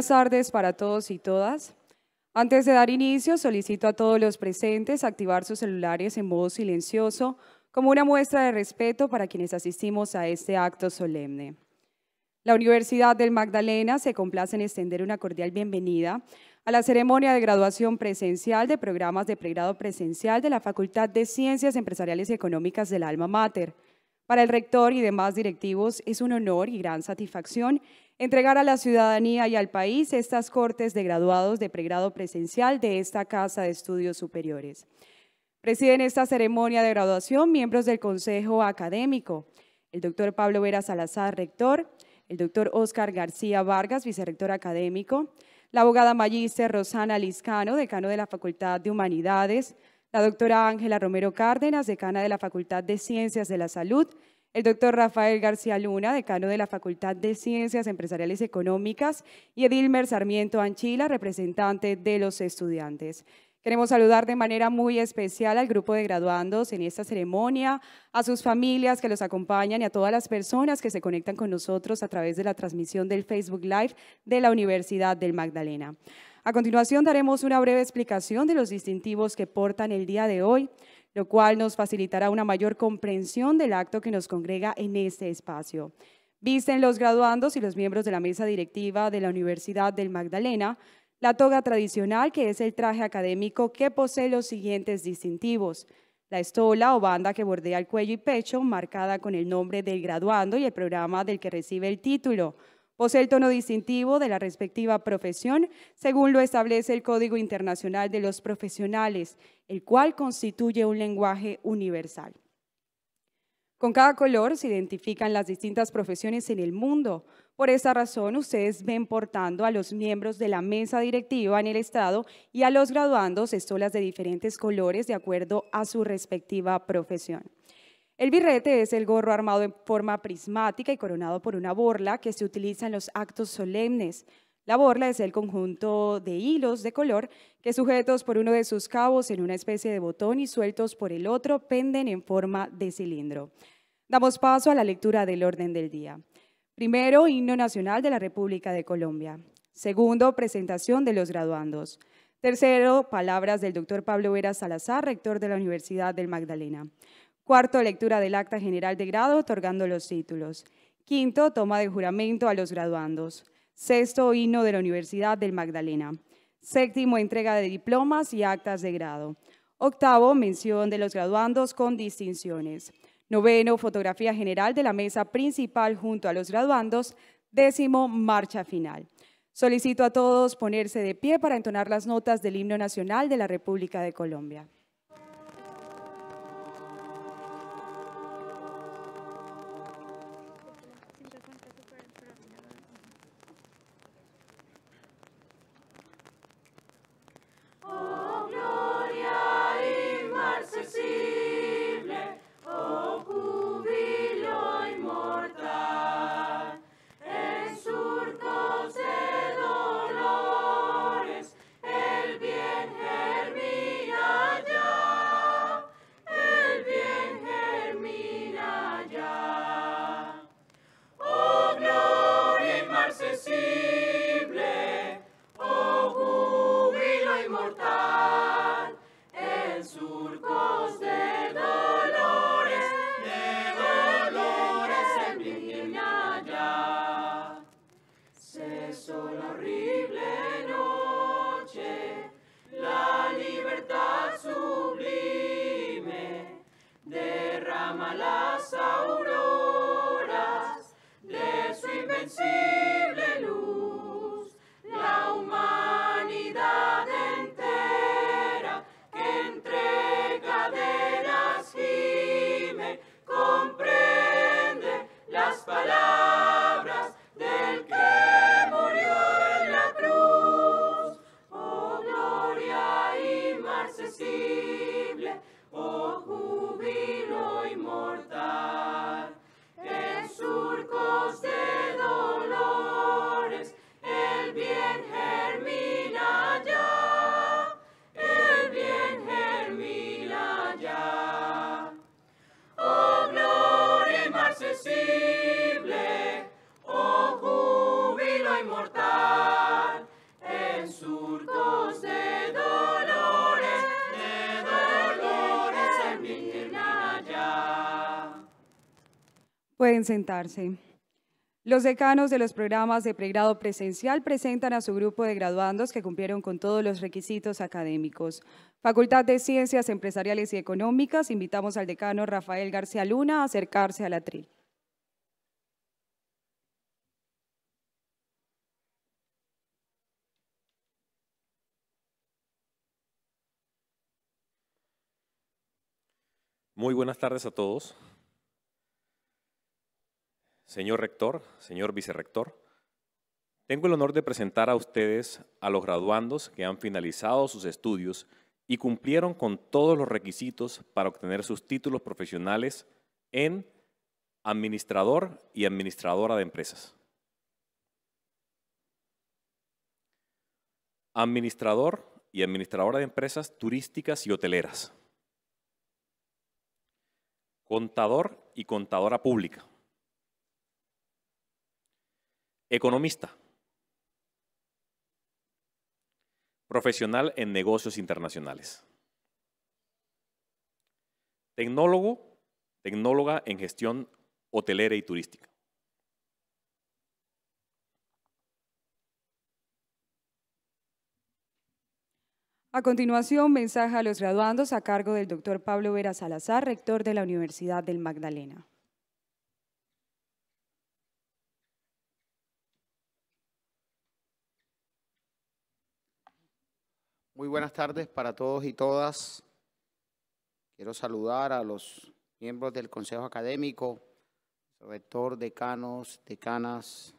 buenas tardes para todos y todas. Antes de dar inicio, solicito a todos los presentes activar sus celulares en modo silencioso como una muestra de respeto para quienes asistimos a este acto solemne. La Universidad del Magdalena se complace en extender una cordial bienvenida a la ceremonia de graduación presencial de programas de pregrado presencial de la Facultad de Ciencias Empresariales y Económicas del Alma Mater. Para el rector y demás directivos es un honor y gran satisfacción entregar a la ciudadanía y al país estas cortes de graduados de pregrado presencial de esta Casa de Estudios Superiores. Presiden esta ceremonia de graduación miembros del Consejo Académico, el doctor Pablo Vera Salazar, rector, el doctor Oscar García Vargas, vicerrector académico, la abogada magíster Rosana Liscano, decano de la Facultad de Humanidades, la doctora Ángela Romero Cárdenas, decana de la Facultad de Ciencias de la Salud, el doctor Rafael García Luna, decano de la Facultad de Ciencias Empresariales Económicas, y Edilmer Sarmiento Anchila, representante de los estudiantes. Queremos saludar de manera muy especial al grupo de graduandos en esta ceremonia, a sus familias que los acompañan y a todas las personas que se conectan con nosotros a través de la transmisión del Facebook Live de la Universidad del Magdalena. A continuación daremos una breve explicación de los distintivos que portan el día de hoy, lo cual nos facilitará una mayor comprensión del acto que nos congrega en este espacio. Visten los graduandos y los miembros de la mesa directiva de la Universidad del Magdalena la toga tradicional, que es el traje académico que posee los siguientes distintivos. La estola o banda que bordea el cuello y pecho, marcada con el nombre del graduando y el programa del que recibe el título. Posee el tono distintivo de la respectiva profesión, según lo establece el Código Internacional de los Profesionales, el cual constituye un lenguaje universal. Con cada color se identifican las distintas profesiones en el mundo. Por esta razón, ustedes ven portando a los miembros de la mesa directiva en el Estado y a los graduandos estolas de diferentes colores de acuerdo a su respectiva profesión. El birrete es el gorro armado en forma prismática y coronado por una borla que se utiliza en los actos solemnes. La borla es el conjunto de hilos de color que sujetos por uno de sus cabos en una especie de botón y sueltos por el otro penden en forma de cilindro. Damos paso a la lectura del orden del día. Primero, himno nacional de la República de Colombia. Segundo, presentación de los graduandos. Tercero, palabras del doctor Pablo Vera Salazar, rector de la Universidad del Magdalena. Cuarto, lectura del Acta General de Grado otorgando los títulos. Quinto, toma de juramento a los graduandos. Sexto, himno de la Universidad del Magdalena. Séptimo, entrega de diplomas y actas de grado. Octavo, mención de los graduandos con distinciones. Noveno, fotografía general de la mesa principal junto a los graduandos. Décimo, marcha final. Solicito a todos ponerse de pie para entonar las notas del himno nacional de la República de Colombia. sentarse. Los decanos de los programas de pregrado presencial presentan a su grupo de graduandos que cumplieron con todos los requisitos académicos. Facultad de Ciencias Empresariales y Económicas, invitamos al decano Rafael García Luna a acercarse a la atril. Muy buenas tardes a todos. Señor Rector, señor Vicerrector, tengo el honor de presentar a ustedes a los graduandos que han finalizado sus estudios y cumplieron con todos los requisitos para obtener sus títulos profesionales en Administrador y Administradora de Empresas. Administrador y Administradora de Empresas Turísticas y Hoteleras. Contador y Contadora Pública. Economista. Profesional en negocios internacionales. Tecnólogo, tecnóloga en gestión hotelera y turística. A continuación, mensaje a los graduandos a cargo del doctor Pablo Vera Salazar, rector de la Universidad del Magdalena. Muy buenas tardes para todos y todas. Quiero saludar a los miembros del Consejo Académico, rector, decanos, decanas,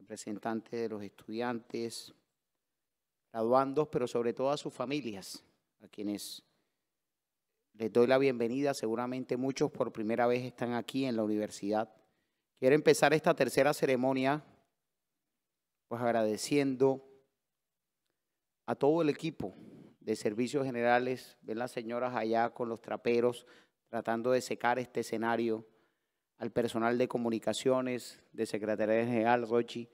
representantes de los estudiantes, graduandos, pero sobre todo a sus familias, a quienes les doy la bienvenida. Seguramente muchos por primera vez están aquí en la universidad. Quiero empezar esta tercera ceremonia pues agradeciendo a todo el equipo de servicios generales, ven las señoras allá con los traperos tratando de secar este escenario, al personal de comunicaciones, de Secretaría General, Rochi,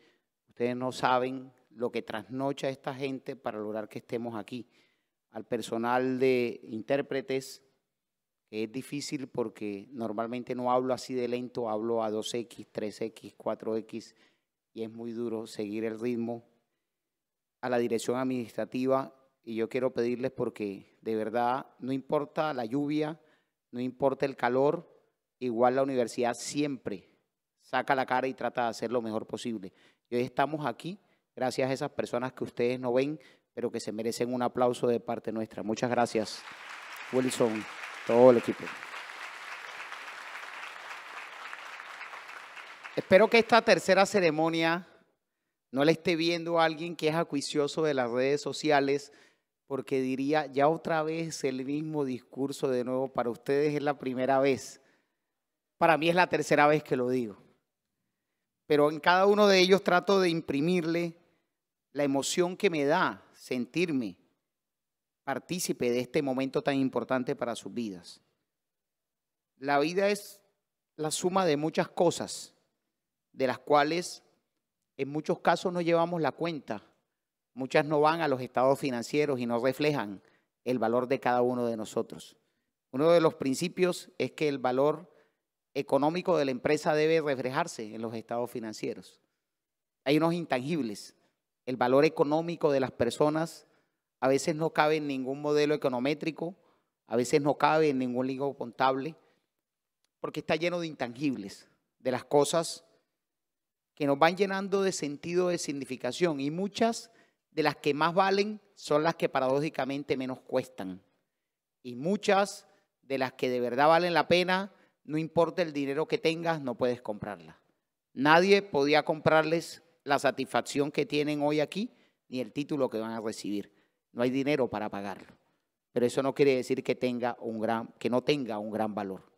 ustedes no saben lo que trasnocha esta gente para lograr que estemos aquí, al personal de intérpretes, que es difícil porque normalmente no hablo así de lento, hablo a 2X, 3X, 4X, y es muy duro seguir el ritmo a la dirección administrativa y yo quiero pedirles porque de verdad no importa la lluvia, no importa el calor, igual la universidad siempre saca la cara y trata de hacer lo mejor posible. Y hoy estamos aquí gracias a esas personas que ustedes no ven, pero que se merecen un aplauso de parte nuestra. Muchas gracias, Wilson, todo el equipo. Espero que esta tercera ceremonia no le esté viendo a alguien que es acuicioso de las redes sociales porque diría, ya otra vez el mismo discurso de nuevo, para ustedes es la primera vez, para mí es la tercera vez que lo digo. Pero en cada uno de ellos trato de imprimirle la emoción que me da sentirme partícipe de este momento tan importante para sus vidas. La vida es la suma de muchas cosas, de las cuales en muchos casos no llevamos la cuenta. Muchas no van a los estados financieros y no reflejan el valor de cada uno de nosotros. Uno de los principios es que el valor económico de la empresa debe reflejarse en los estados financieros. Hay unos intangibles. El valor económico de las personas a veces no cabe en ningún modelo econométrico, a veces no cabe en ningún libro contable, porque está lleno de intangibles, de las cosas que nos van llenando de sentido de significación y muchas de las que más valen son las que paradójicamente menos cuestan. Y muchas de las que de verdad valen la pena, no importa el dinero que tengas, no puedes comprarla. Nadie podía comprarles la satisfacción que tienen hoy aquí ni el título que van a recibir. No hay dinero para pagarlo. Pero eso no quiere decir que, tenga un gran, que no tenga un gran valor.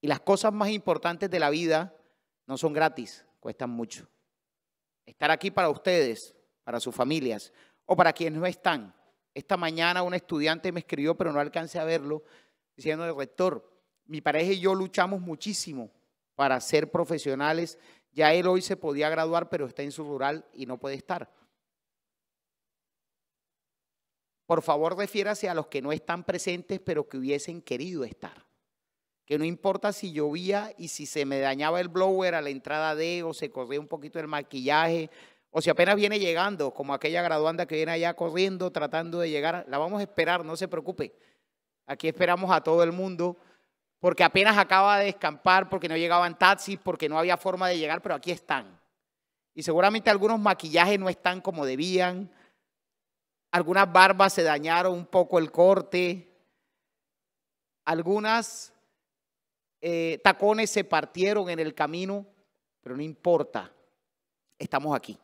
Y las cosas más importantes de la vida no son gratis, cuestan mucho. Estar aquí para ustedes, para sus familias o para quienes no están. Esta mañana un estudiante me escribió, pero no alcancé a verlo, diciendo el rector, mi pareja y yo luchamos muchísimo para ser profesionales. Ya él hoy se podía graduar, pero está en su rural y no puede estar. Por favor, refiérase a los que no están presentes, pero que hubiesen querido estar que no importa si llovía y si se me dañaba el blower a la entrada de, o se corría un poquito el maquillaje, o si apenas viene llegando, como aquella graduanda que viene allá corriendo, tratando de llegar, la vamos a esperar, no se preocupe. Aquí esperamos a todo el mundo, porque apenas acaba de escampar, porque no llegaban taxis, porque no había forma de llegar, pero aquí están. Y seguramente algunos maquillajes no están como debían, algunas barbas se dañaron un poco el corte, algunas eh, tacones se partieron en el camino, pero no importa, estamos aquí.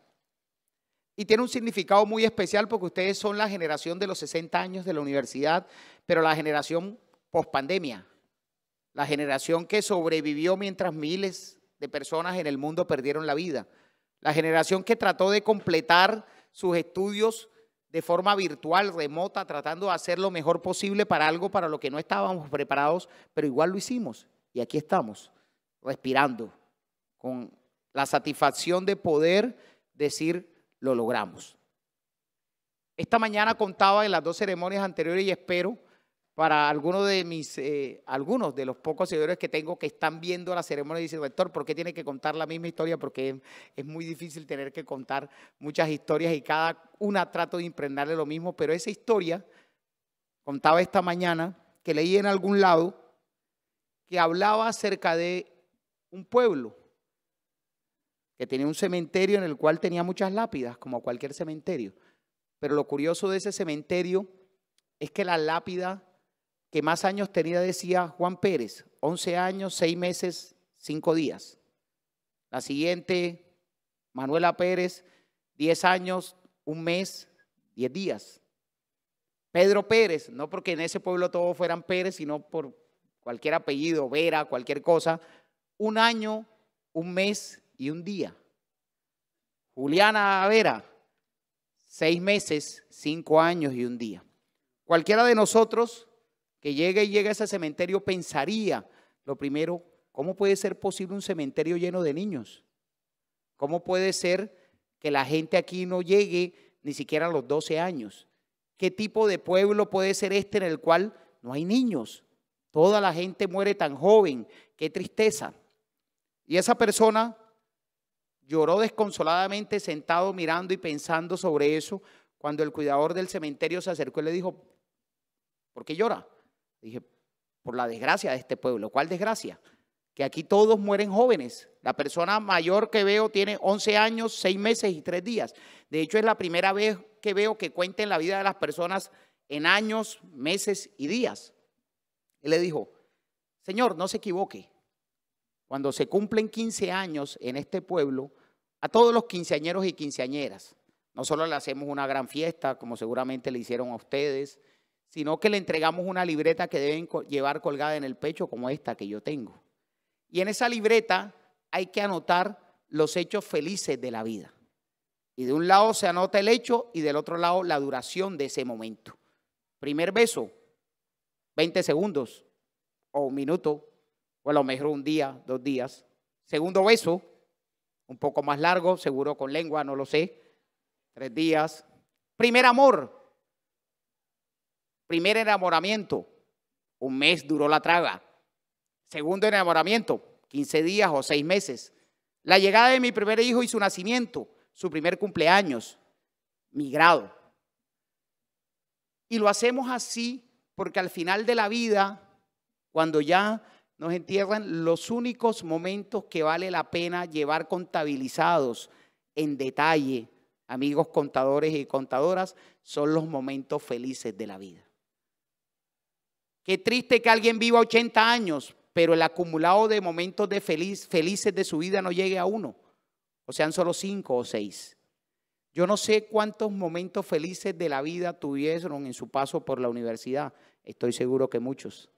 Y tiene un significado muy especial porque ustedes son la generación de los 60 años de la universidad, pero la generación pandemia la generación que sobrevivió mientras miles de personas en el mundo perdieron la vida, la generación que trató de completar sus estudios de forma virtual, remota, tratando de hacer lo mejor posible para algo para lo que no estábamos preparados, pero igual lo hicimos. Y aquí estamos, respirando, con la satisfacción de poder decir, lo logramos. Esta mañana contaba en las dos ceremonias anteriores y espero para algunos de mis, eh, algunos de los pocos seguidores que tengo que están viendo la ceremonia y dicen, doctor, ¿por qué tiene que contar la misma historia? Porque es, muy difícil tener que contar muchas historias y cada una trato de impregnarle lo mismo, pero esa historia, contaba esta mañana, que leí en algún lado, que hablaba acerca de un pueblo que tenía un cementerio en el cual tenía muchas lápidas, como cualquier cementerio. Pero lo curioso de ese cementerio es que la lápida que más años tenía decía Juan Pérez, 11 años, 6 meses, 5 días. La siguiente, Manuela Pérez, 10 años, un mes, 10 días. Pedro Pérez, no porque en ese pueblo todos fueran Pérez, sino por, cualquier apellido, Vera, cualquier cosa, un año, un mes y un día. Juliana Vera, seis meses, cinco años y un día. Cualquiera de nosotros que llegue y llegue a ese cementerio pensaría, lo primero, ¿cómo puede ser posible un cementerio lleno de niños? ¿Cómo puede ser que la gente aquí no llegue ni siquiera a los 12 años? ¿Qué tipo de pueblo puede ser este en el cual no hay niños? Toda la gente muere tan joven, qué tristeza. Y esa persona lloró desconsoladamente sentado mirando y pensando sobre eso cuando el cuidador del cementerio se acercó y le dijo, ¿por qué llora? Dije, por la desgracia de este pueblo. ¿Cuál desgracia? Que aquí todos mueren jóvenes. La persona mayor que veo tiene 11 años, 6 meses y 3 días. De hecho, es la primera vez que veo que cuenten la vida de las personas en años, meses y días. Él le dijo, Señor, no se equivoque. Cuando se cumplen 15 años en este pueblo, a todos los quinceañeros y quinceañeras, no solo le hacemos una gran fiesta, como seguramente le hicieron a ustedes, sino que le entregamos una libreta que deben llevar colgada en el pecho, como esta que yo tengo. Y en esa libreta hay que anotar los hechos felices de la vida. Y de un lado se anota el hecho y del otro lado la duración de ese momento. Primer beso, 20 segundos o un minuto, o a lo mejor un día, dos días. Segundo beso, un poco más largo, seguro con lengua, no lo sé, tres días. Primer amor, primer enamoramiento, un mes duró la traga. Segundo enamoramiento, 15 días o seis meses. La llegada de mi primer hijo y su nacimiento, su primer cumpleaños, mi grado. Y lo hacemos así porque al final de la vida, cuando ya nos entierran, los únicos momentos que vale la pena llevar contabilizados en detalle, amigos contadores y contadoras, son los momentos felices de la vida. Qué triste que alguien viva 80 años, pero el acumulado de momentos felices de su vida no llegue a uno, o sean solo cinco o seis. Yo no sé cuántos momentos felices de la vida tuvieron en su paso por la universidad. Estoy seguro que muchos.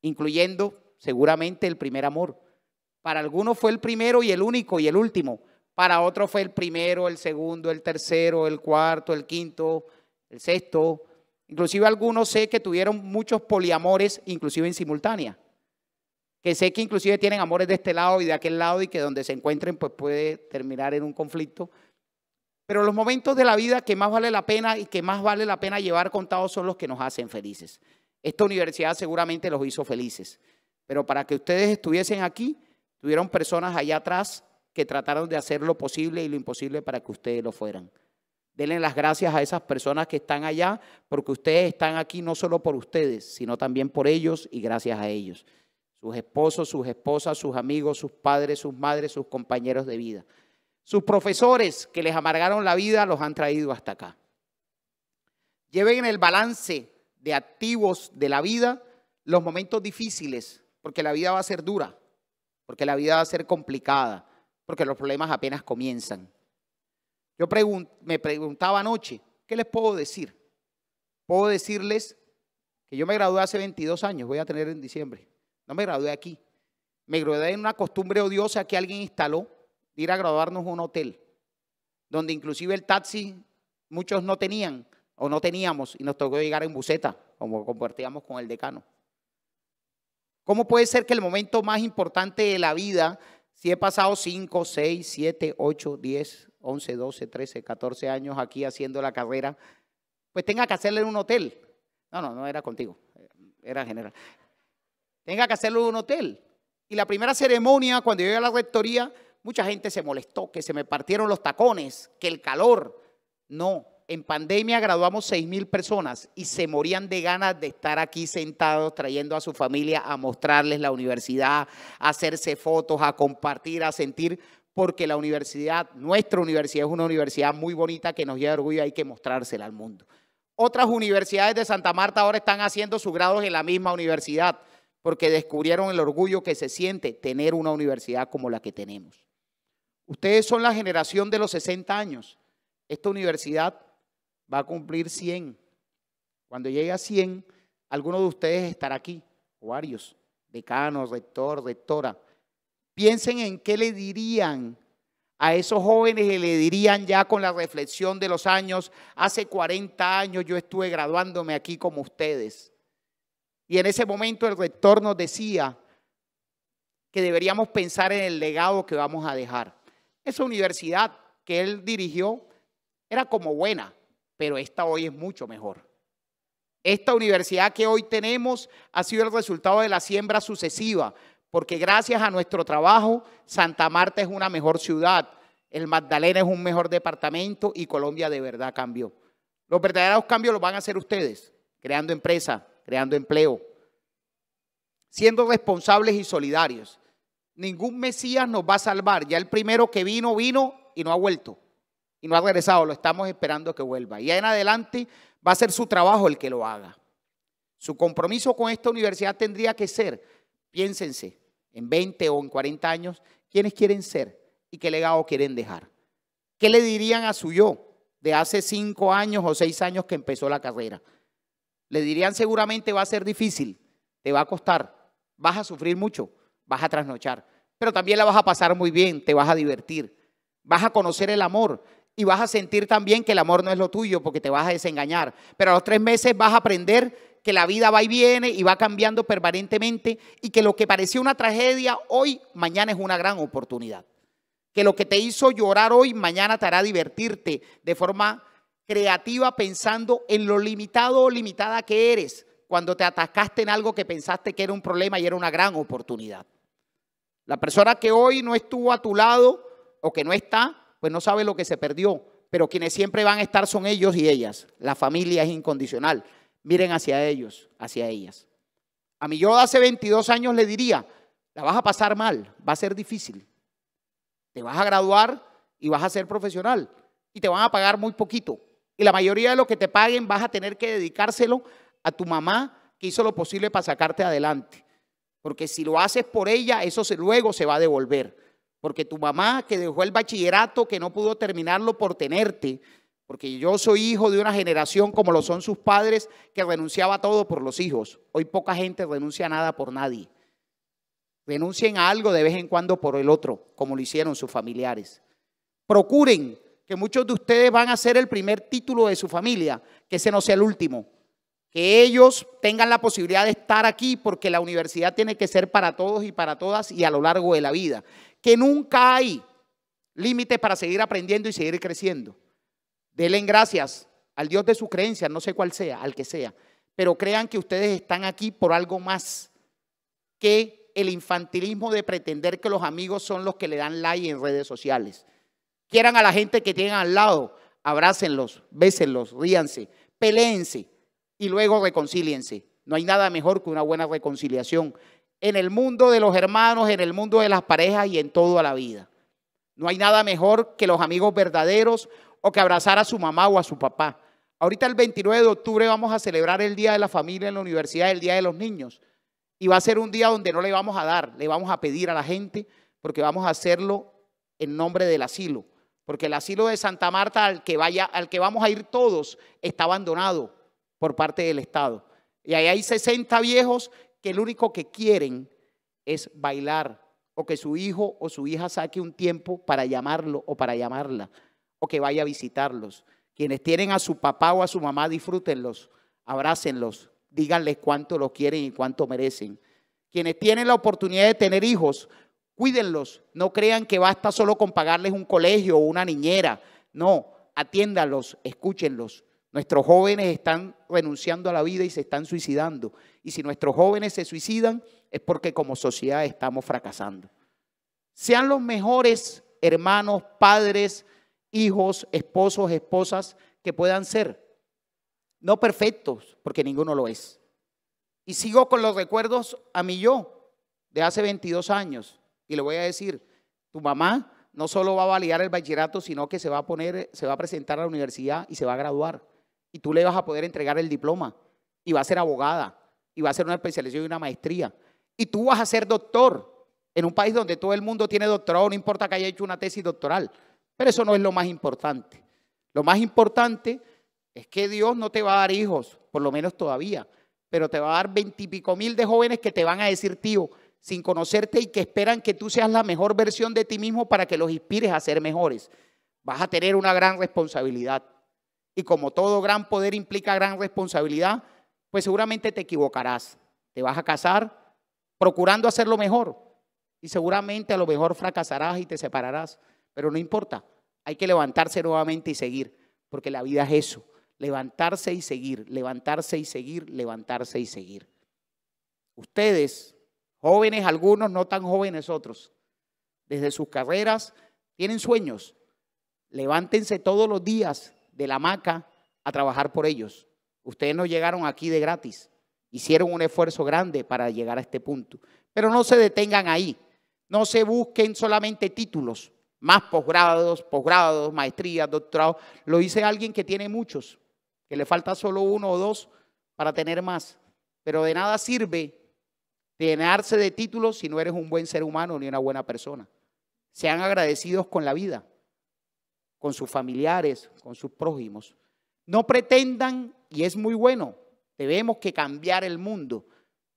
Incluyendo seguramente el primer amor. Para algunos fue el primero y el único y el último. Para otros fue el primero, el segundo, el tercero, el cuarto, el quinto, el sexto. Inclusive algunos sé que tuvieron muchos poliamores, inclusive en simultánea. Que sé que inclusive tienen amores de este lado y de aquel lado y que donde se encuentren pues puede terminar en un conflicto. Pero los momentos de la vida que más vale la pena y que más vale la pena llevar contados son los que nos hacen felices. Esta universidad seguramente los hizo felices. Pero para que ustedes estuviesen aquí, tuvieron personas allá atrás que trataron de hacer lo posible y lo imposible para que ustedes lo fueran. Denle las gracias a esas personas que están allá, porque ustedes están aquí no solo por ustedes, sino también por ellos y gracias a ellos. Sus esposos, sus esposas, sus amigos, sus padres, sus madres, sus compañeros de vida. Sus profesores que les amargaron la vida los han traído hasta acá. Lleven el balance de activos de la vida los momentos difíciles, porque la vida va a ser dura, porque la vida va a ser complicada, porque los problemas apenas comienzan. Yo me preguntaba anoche, ¿qué les puedo decir? Puedo decirles que yo me gradué hace 22 años, voy a tener en diciembre. No me gradué aquí. Me gradué en una costumbre odiosa que alguien instaló de ir a graduarnos a un hotel, donde inclusive el taxi muchos no tenían o no teníamos y nos tocó llegar en buseta, como compartíamos con el decano. ¿Cómo puede ser que el momento más importante de la vida, si he pasado 5, 6, 7, 8, 10, 11, 12, 13, 14 años aquí haciendo la carrera, pues tenga que hacerlo en un hotel? No, no, no era contigo, era general. Tenga que hacerlo en un hotel. Y la primera ceremonia, cuando llegué a la rectoría, Mucha gente se molestó, que se me partieron los tacones, que el calor. No, en pandemia graduamos 6.000 personas y se morían de ganas de estar aquí sentados trayendo a su familia a mostrarles la universidad, a hacerse fotos, a compartir, a sentir, porque la universidad, nuestra universidad es una universidad muy bonita que nos lleva orgullo y hay que mostrársela al mundo. Otras universidades de Santa Marta ahora están haciendo sus grados en la misma universidad porque descubrieron el orgullo que se siente tener una universidad como la que tenemos. Ustedes son la generación de los 60 años. Esta universidad va a cumplir 100. Cuando llegue a 100, alguno de ustedes estará aquí, o varios, decanos, rector, rectora. Piensen en qué le dirían a esos jóvenes que le dirían ya con la reflexión de los años, hace 40 años yo estuve graduándome aquí como ustedes. Y en ese momento el rector nos decía que deberíamos pensar en el legado que vamos a dejar. Esa universidad que él dirigió era como buena, pero esta hoy es mucho mejor. Esta universidad que hoy tenemos ha sido el resultado de la siembra sucesiva, porque gracias a nuestro trabajo, Santa Marta es una mejor ciudad, el Magdalena es un mejor departamento y Colombia de verdad cambió. Los verdaderos cambios los van a hacer ustedes, creando empresa, creando empleo, siendo responsables y solidarios. Ningún Mesías nos va a salvar. Ya el primero que vino, vino y no ha vuelto. Y no ha regresado. Lo estamos esperando que vuelva. Y en adelante va a ser su trabajo el que lo haga. Su compromiso con esta universidad tendría que ser, piénsense, en 20 o en 40 años, quiénes quieren ser y qué legado quieren dejar. ¿Qué le dirían a su yo de hace 5 años o 6 años que empezó la carrera? Le dirían seguramente va a ser difícil, te va a costar, vas a sufrir mucho vas a trasnochar, pero también la vas a pasar muy bien, te vas a divertir, vas a conocer el amor y vas a sentir también que el amor no es lo tuyo porque te vas a desengañar, pero a los tres meses vas a aprender que la vida va y viene y va cambiando permanentemente y que lo que parecía una tragedia hoy, mañana es una gran oportunidad. Que lo que te hizo llorar hoy, mañana te hará divertirte de forma creativa pensando en lo limitado o limitada que eres cuando te atascaste en algo que pensaste que era un problema y era una gran oportunidad. La persona que hoy no estuvo a tu lado o que no está, pues no sabe lo que se perdió. Pero quienes siempre van a estar son ellos y ellas. La familia es incondicional. Miren hacia ellos, hacia ellas. A mí yo hace 22 años le diría, la vas a pasar mal, va a ser difícil. Te vas a graduar y vas a ser profesional y te van a pagar muy poquito. Y la mayoría de lo que te paguen vas a tener que dedicárselo a tu mamá que hizo lo posible para sacarte adelante. Porque si lo haces por ella, eso luego se va a devolver. Porque tu mamá que dejó el bachillerato, que no pudo terminarlo por tenerte, porque yo soy hijo de una generación como lo son sus padres, que renunciaba a todo por los hijos. Hoy poca gente renuncia a nada por nadie. Renuncien a algo de vez en cuando por el otro, como lo hicieron sus familiares. Procuren que muchos de ustedes van a ser el primer título de su familia, que ese no sea el último que ellos tengan la posibilidad de estar aquí porque la universidad tiene que ser para todos y para todas y a lo largo de la vida, que nunca hay límites para seguir aprendiendo y seguir creciendo. Denle gracias al Dios de su creencia, no sé cuál sea, al que sea, pero crean que ustedes están aquí por algo más que el infantilismo de pretender que los amigos son los que le dan like en redes sociales. Quieran a la gente que tienen al lado, abrácenlos, bésenlos, ríanse, peleense, y luego reconcíliense. No hay nada mejor que una buena reconciliación en el mundo de los hermanos, en el mundo de las parejas y en toda la vida. No hay nada mejor que los amigos verdaderos o que abrazar a su mamá o a su papá. Ahorita el 29 de octubre vamos a celebrar el Día de la Familia en la universidad, el Día de los Niños. Y va a ser un día donde no le vamos a dar, le vamos a pedir a la gente, porque vamos a hacerlo en nombre del asilo. Porque el asilo de Santa Marta al que, vaya, al que vamos a ir todos está abandonado por parte del Estado. Y ahí hay 60 viejos que lo único que quieren es bailar o que su hijo o su hija saque un tiempo para llamarlo o para llamarla o que vaya a visitarlos. Quienes tienen a su papá o a su mamá, disfrútenlos, abrácenlos, díganles cuánto lo quieren y cuánto merecen. Quienes tienen la oportunidad de tener hijos, cuídenlos. No crean que basta solo con pagarles un colegio o una niñera. No, atiéndalos, escúchenlos. Nuestros jóvenes están renunciando a la vida y se están suicidando. Y si nuestros jóvenes se suicidan es porque como sociedad estamos fracasando. Sean los mejores hermanos, padres, hijos, esposos, esposas que puedan ser. No perfectos, porque ninguno lo es. Y sigo con los recuerdos a mí yo de hace 22 años. Y le voy a decir, tu mamá no solo va a validar el bachillerato, sino que se va a poner, se va a presentar a la universidad y se va a graduar y tú le vas a poder entregar el diploma y va a ser abogada y va a ser una especialización y una maestría y tú vas a ser doctor en un país donde todo el mundo tiene doctorado, no importa que haya hecho una tesis doctoral, pero eso no es lo más importante. Lo más importante es que Dios no te va a dar hijos, por lo menos todavía, pero te va a dar veintipico mil de jóvenes que te van a decir tío sin conocerte y que esperan que tú seas la mejor versión de ti mismo para que los inspires a ser mejores. Vas a tener una gran responsabilidad. Y como todo gran poder implica gran responsabilidad, pues seguramente te equivocarás. Te vas a casar procurando hacerlo mejor. Y seguramente a lo mejor fracasarás y te separarás. Pero no importa, hay que levantarse nuevamente y seguir, porque la vida es eso. Levantarse y seguir, levantarse y seguir, levantarse y seguir. Ustedes, jóvenes algunos, no tan jóvenes otros, desde sus carreras tienen sueños. Levántense todos los días de la maca a trabajar por ellos. Ustedes no llegaron aquí de gratis. Hicieron un esfuerzo grande para llegar a este punto. Pero no se detengan ahí. No se busquen solamente títulos, más posgrados, posgrados, maestrías, doctorados. Lo dice alguien que tiene muchos, que le falta solo uno o dos para tener más. Pero de nada sirve llenarse de títulos si no eres un buen ser humano ni una buena persona. Sean agradecidos con la vida con sus familiares, con sus prójimos. No pretendan, y es muy bueno, debemos que cambiar el mundo,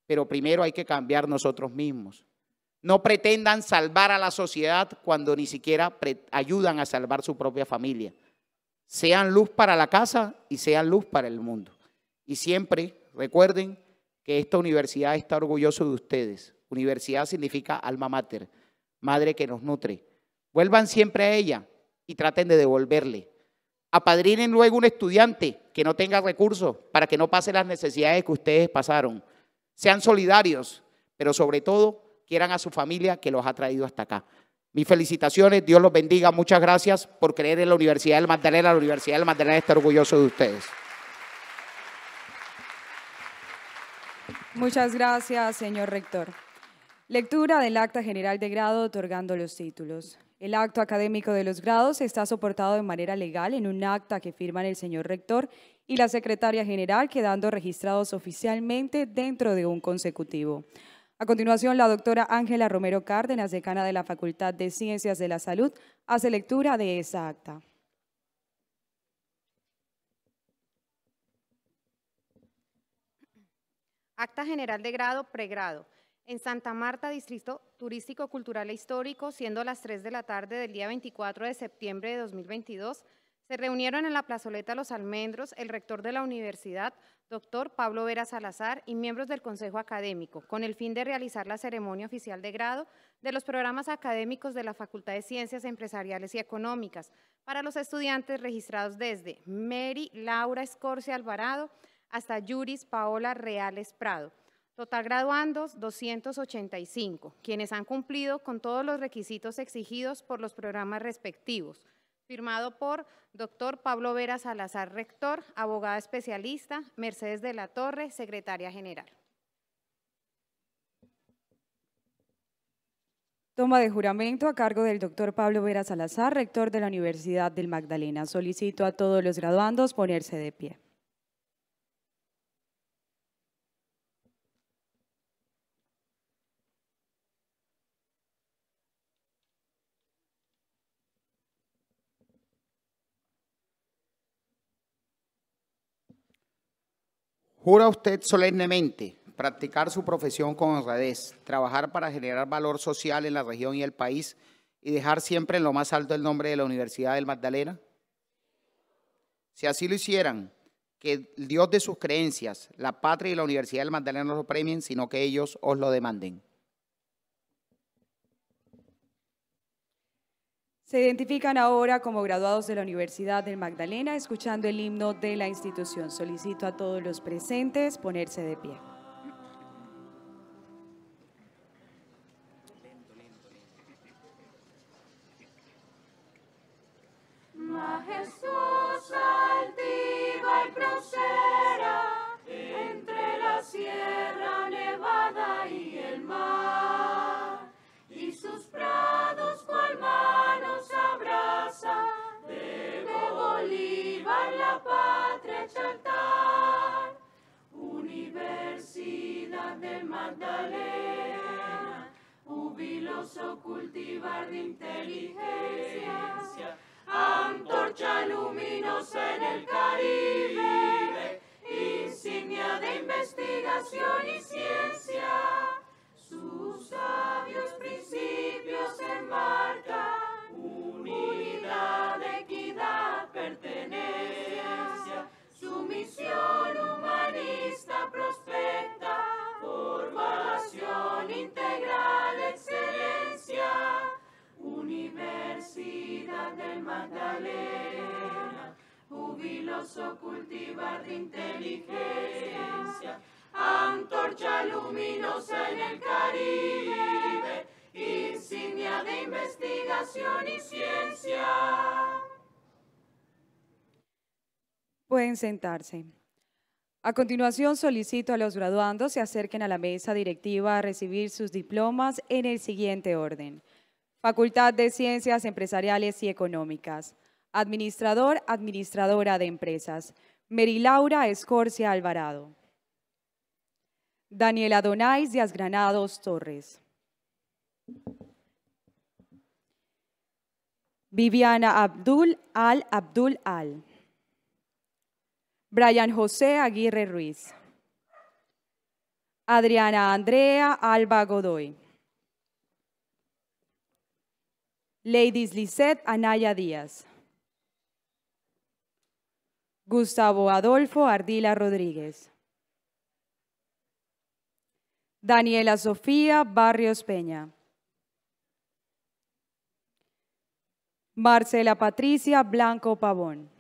pero primero hay que cambiar nosotros mismos. No pretendan salvar a la sociedad cuando ni siquiera ayudan a salvar su propia familia. Sean luz para la casa y sean luz para el mundo. Y siempre recuerden que esta universidad está orgulloso de ustedes. Universidad significa alma mater, madre que nos nutre. Vuelvan siempre a ella, y traten de devolverle. Apadrinen luego un estudiante que no tenga recursos para que no pase las necesidades que ustedes pasaron. Sean solidarios, pero sobre todo quieran a su familia que los ha traído hasta acá. Mis felicitaciones, Dios los bendiga, muchas gracias por creer en la Universidad del Magdalena. La Universidad del Magdalena está orgulloso de ustedes. Muchas gracias, señor rector. Lectura del Acta General de Grado otorgando los títulos. El acto académico de los grados está soportado de manera legal en un acta que firman el señor rector y la secretaria general, quedando registrados oficialmente dentro de un consecutivo. A continuación, la doctora Ángela Romero Cárdenas, decana de la Facultad de Ciencias de la Salud, hace lectura de esa acta. Acta General de Grado, Pregrado en Santa Marta, Distrito Turístico, Cultural e Histórico, siendo las 3 de la tarde del día 24 de septiembre de 2022, se reunieron en la plazoleta Los Almendros el rector de la universidad, doctor Pablo Vera Salazar, y miembros del Consejo Académico, con el fin de realizar la ceremonia oficial de grado de los programas académicos de la Facultad de Ciencias Empresariales y Económicas para los estudiantes registrados desde Mary Laura Escorcia Alvarado hasta Yuris Paola Reales Prado. Total graduandos 285, quienes han cumplido con todos los requisitos exigidos por los programas respectivos. Firmado por doctor Pablo Vera Salazar, rector, abogada especialista, Mercedes de la Torre, secretaria general. Toma de juramento a cargo del doctor Pablo Vera Salazar, rector de la Universidad del Magdalena. Solicito a todos los graduandos ponerse de pie. ¿Jura usted solemnemente practicar su profesión con honradez, trabajar para generar valor social en la región y el país y dejar siempre en lo más alto el nombre de la Universidad del Magdalena? Si así lo hicieran, que el Dios de sus creencias, la patria y la Universidad del Magdalena no lo premien, sino que ellos os lo demanden. Se identifican ahora como graduados de la Universidad del Magdalena escuchando el himno de la institución. Solicito a todos los presentes ponerse de pie. Majestuosa, altiva y entre la sierra. de Bolívar la patria chantar. Universidad de Magdalena, jubiloso cultivar de inteligencia, antorcha luminosa en el Caribe, insignia de investigación y ciencia, sus sabios principios enmarcan humanista prospecta formación integral, excelencia, Universidad del Magdalena, jubiloso cultivar de inteligencia, antorcha luminosa en el Caribe, insignia de investigación y ciencia. Pueden sentarse. A continuación, solicito a los graduandos se acerquen a la mesa directiva a recibir sus diplomas en el siguiente orden. Facultad de Ciencias Empresariales y Económicas. Administrador, Administradora de Empresas. Merilaura Escorcia Alvarado. Daniela Donais Diaz Granados Torres. Viviana Abdul Al Abdul Al. Brian José Aguirre Ruiz, Adriana Andrea Alba Godoy, Ladies Lisette Anaya Díaz, Gustavo Adolfo Ardila Rodríguez, Daniela Sofía Barrios Peña, Marcela Patricia Blanco Pavón.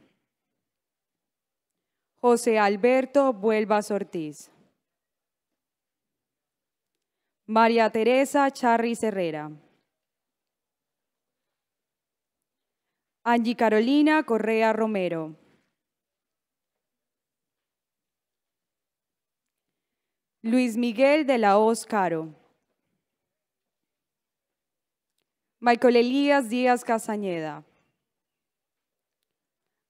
José Alberto Vuelvas Ortiz. María Teresa Charris Herrera. Angie Carolina Correa Romero. Luis Miguel de la Hoz Caro. Michael Elías Díaz Casañeda.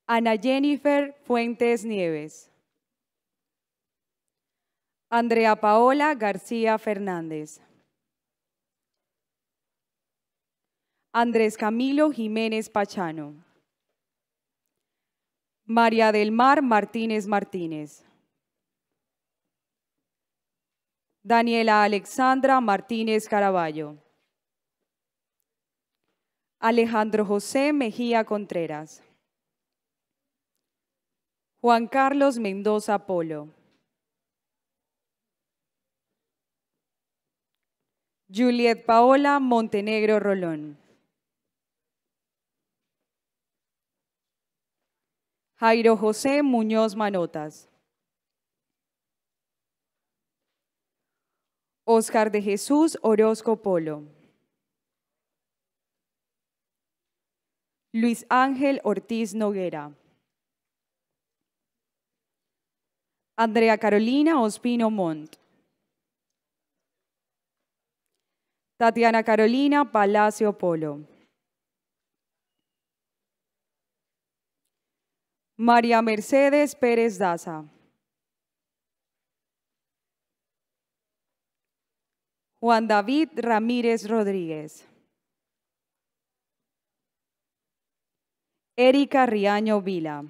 Ana Jennifer Fuentes Nieves. Andrea Paola García Fernández. Andrés Camilo Jiménez Pachano. María del Mar Martínez Martínez. Daniela Alexandra Martínez Caraballo. Alejandro José Mejía Contreras. Juan Carlos Mendoza Polo. Juliet Paola Montenegro Rolón. Jairo José Muñoz Manotas. Oscar de Jesús Orozco Polo. Luis Ángel Ortiz Noguera. Andrea Carolina Ospino Montt. Tatiana Carolina Palacio Polo. María Mercedes Pérez Daza. Juan David Ramírez Rodríguez. Erika Riaño Vila.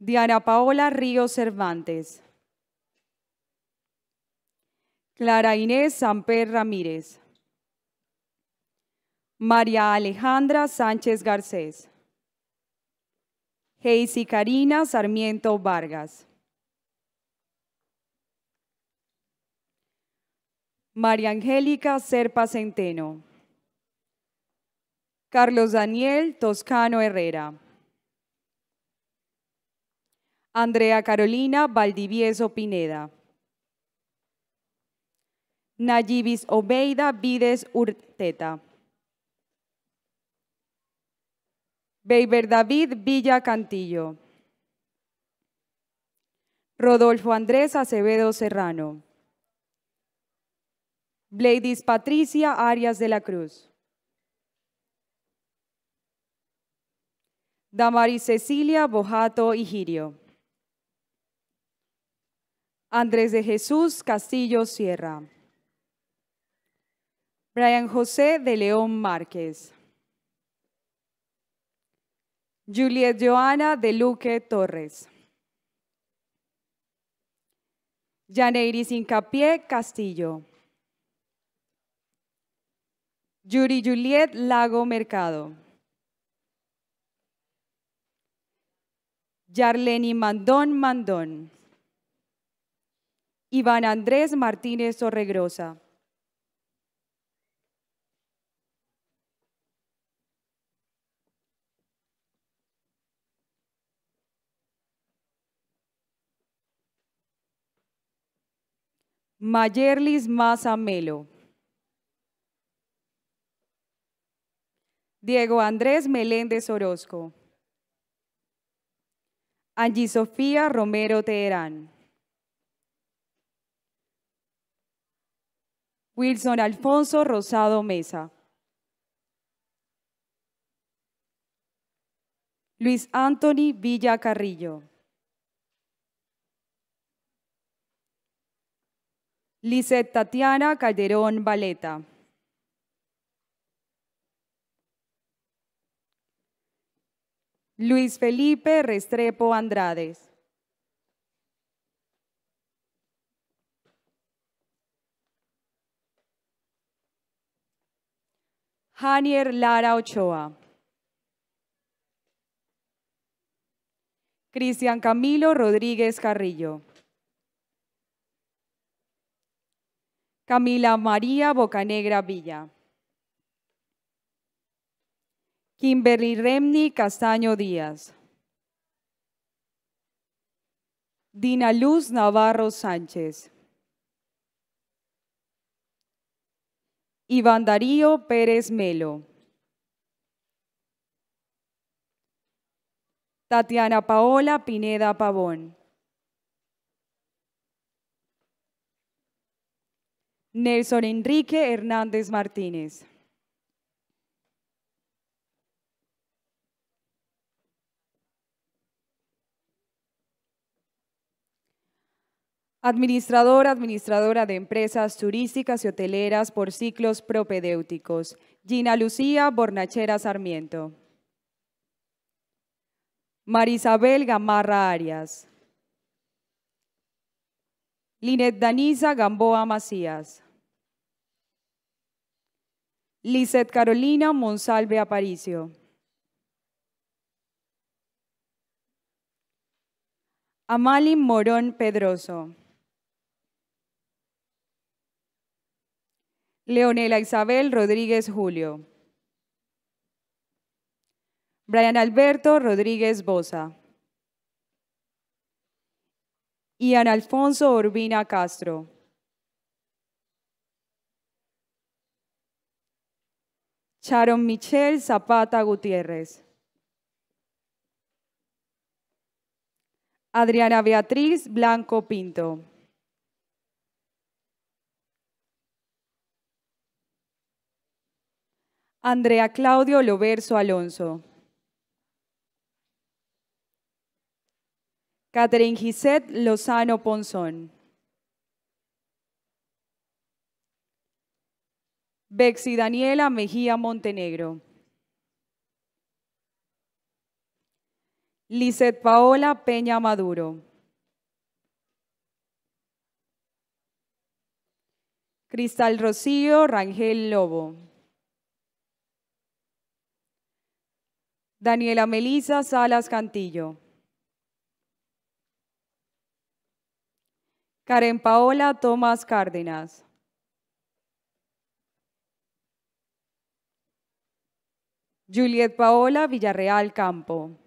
Diana Paola Ríos Cervantes. Clara Inés Samper Ramírez. María Alejandra Sánchez Garcés. Heisy Karina Sarmiento Vargas. María Angélica Serpa Centeno. Carlos Daniel Toscano Herrera. Andrea Carolina Valdivieso Pineda. Nayibis Obeida Vides Urteta. Beiber David Villa Cantillo. Rodolfo Andrés Acevedo Serrano. Bladis Patricia Arias de la Cruz. Damaris Cecilia Bojato Higirio. Andrés de Jesús Castillo Sierra. Brian José de León Márquez. Juliet Joana de Luque Torres. Janeiris Incapié Castillo. Yuri Juliet Lago Mercado. Yarleni Mandón Mandón. Iván Andrés Martínez Torregrosa. Mayerlis Maza Diego Andrés Meléndez Orozco. Angie Sofía Romero Teherán. Wilson Alfonso Rosado Mesa. Luis Anthony Villa Carrillo. Lizeth Tatiana Calderón Valeta. Luis Felipe Restrepo Andrades. Janier Lara Ochoa. Cristian Camilo Rodríguez Carrillo. Camila María Bocanegra Villa. Kimberly Remni Castaño Díaz. Dina Luz Navarro Sánchez. Iván Darío Pérez Melo. Tatiana Paola Pineda Pavón. Nelson Enrique Hernández Martínez. Administradora, administradora de empresas turísticas y hoteleras por ciclos propedéuticos. Gina Lucía Bornachera Sarmiento. Marisabel Gamarra Arias. Linet Danisa Gamboa Macías. Lizeth Carolina Monsalve Aparicio. Amalin Morón Pedroso. Leonela Isabel Rodríguez Julio. Brian Alberto Rodríguez Bosa. Ian Alfonso Urbina Castro. Sharon Michelle Zapata Gutiérrez. Adriana Beatriz Blanco Pinto. Andrea Claudio Loverso Alonso. Catherine Gisette Lozano Ponzón. Bexi Daniela Mejía Montenegro. Lizeth Paola Peña Maduro. Cristal Rocío Rangel Lobo. Daniela Melisa Salas Cantillo. Karen Paola Tomás Cárdenas. Juliet Paola Villarreal Campo.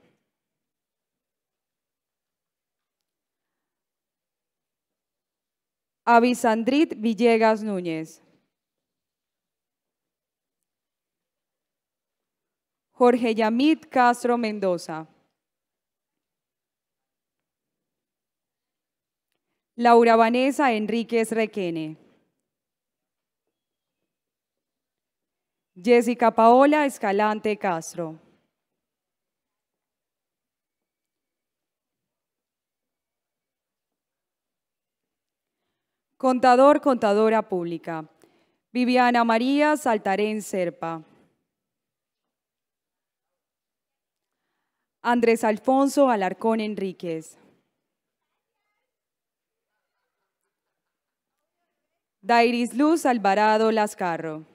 Avisandrit Villegas Núñez. Jorge Yamit Castro Mendoza. Laura Vanessa Enríquez Requene. Jessica Paola Escalante Castro. Contador, contadora pública. Viviana María Saltarén Serpa. Andrés Alfonso Alarcón Enríquez. Dairis Luz Alvarado Lascarro.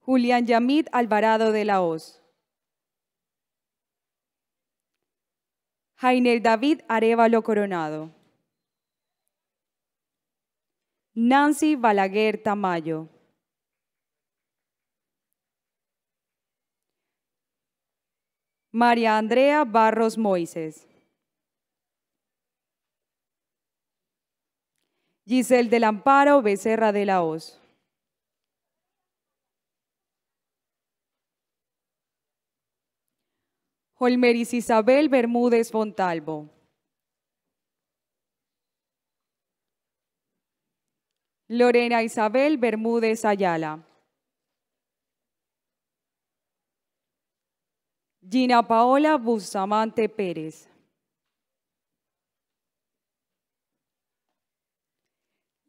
Julián Yamit Alvarado de la Hoz. Jainer David Arevalo Coronado. Nancy Balaguer Tamayo. María Andrea Barros Moises. Giselle del Amparo Becerra de la Hoz. Holmeris Isabel Bermúdez Fontalvo. Lorena Isabel Bermúdez Ayala. Gina Paola Bustamante Pérez.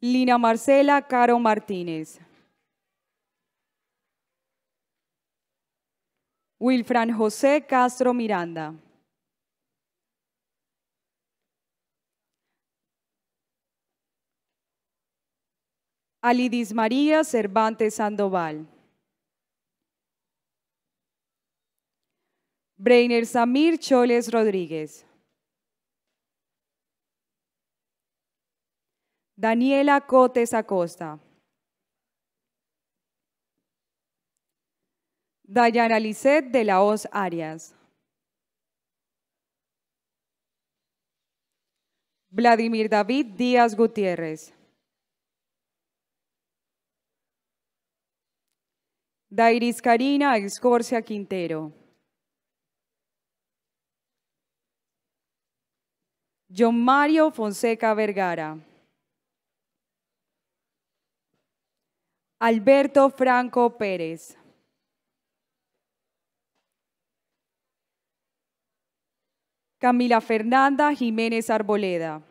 Lina Marcela Caro Martínez. Wilfran José Castro Miranda. Alidis María Cervantes Sandoval. Breiner Samir Choles Rodríguez. Daniela Cotes Acosta. Dayana Lisset de la Hoz Arias. Vladimir David Díaz Gutiérrez. Dairis Karina Escorcia Quintero. John Mario Fonseca Vergara. Alberto Franco Pérez. Camila Fernanda Jiménez Arboleda.